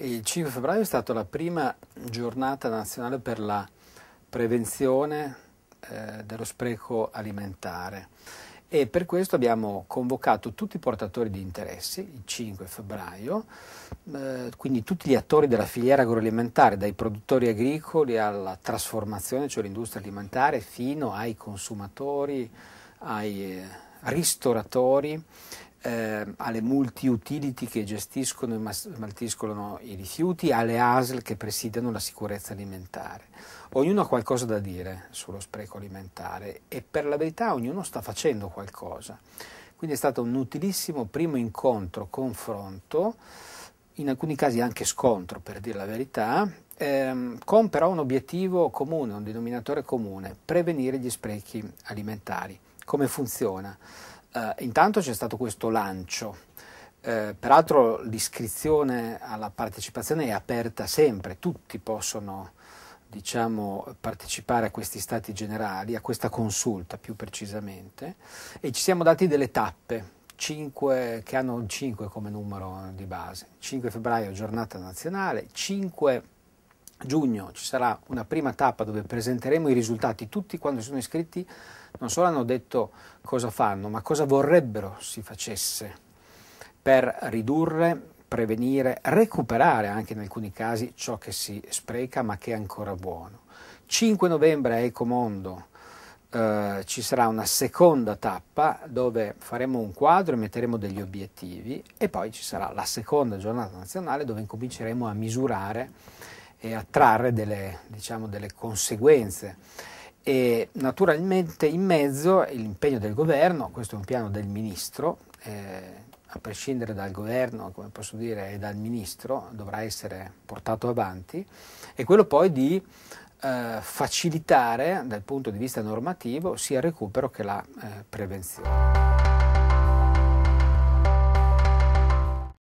Il 5 febbraio è stata la prima giornata nazionale per la prevenzione eh, dello spreco alimentare e per questo abbiamo convocato tutti i portatori di interessi il 5 febbraio, eh, quindi tutti gli attori della filiera agroalimentare, dai produttori agricoli alla trasformazione, cioè l'industria alimentare, fino ai consumatori, ai eh, ristoratori eh, alle multi-utility che gestiscono e smaltiscono i rifiuti, alle ASL che presidiano la sicurezza alimentare. Ognuno ha qualcosa da dire sullo spreco alimentare e per la verità ognuno sta facendo qualcosa. Quindi è stato un utilissimo primo incontro, confronto, in alcuni casi anche scontro per dire la verità, ehm, con però un obiettivo comune, un denominatore comune, prevenire gli sprechi alimentari. Come funziona? Eh, intanto c'è stato questo lancio. Eh, peraltro l'iscrizione alla partecipazione è aperta sempre, tutti possono diciamo, partecipare a questi stati generali, a questa consulta più precisamente, e ci siamo dati delle tappe, 5, che hanno 5 come numero di base, 5 febbraio giornata nazionale, 5 febbraio giugno ci sarà una prima tappa dove presenteremo i risultati. Tutti quando sono iscritti non solo hanno detto cosa fanno, ma cosa vorrebbero si facesse per ridurre, prevenire, recuperare anche in alcuni casi ciò che si spreca ma che è ancora buono. 5 novembre a Ecomondo eh, ci sarà una seconda tappa dove faremo un quadro e metteremo degli obiettivi e poi ci sarà la seconda giornata nazionale dove incominceremo a misurare e attrarre delle, diciamo, delle conseguenze. E naturalmente in mezzo l'impegno del governo, questo è un piano del ministro, eh, a prescindere dal governo, come posso dire, e dal ministro, dovrà essere portato avanti, è quello poi di eh, facilitare dal punto di vista normativo sia il recupero che la eh, prevenzione.